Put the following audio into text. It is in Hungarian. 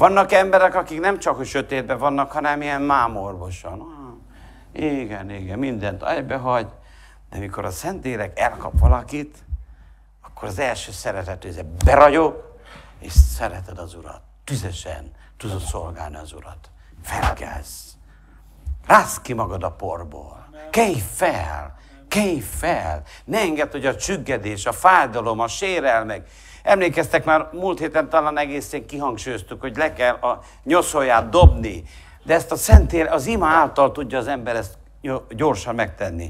Vannak emberek, akik nem csak a sötétben vannak, hanem ilyen mámorvosan. Ah, igen, igen, mindent egybe hagy. De mikor a Szentlélek elkap valakit, akkor az első szeretet, hogy beragyog, és szereted az Urat. Tüzesen tudod szolgálni az Urat. Felkelsz. Rász ki magad a porból. Kelj fel! Kelj fel! Ne engedd, hogy a csüggedés, a fájdalom, a sérelmek. Emlékeztek már, múlt héten talán egészen kihangsúlyoztuk, hogy le kell a nyoszolját dobni. De ezt a szentél, az ima által tudja az ember ezt gyorsan megtenni.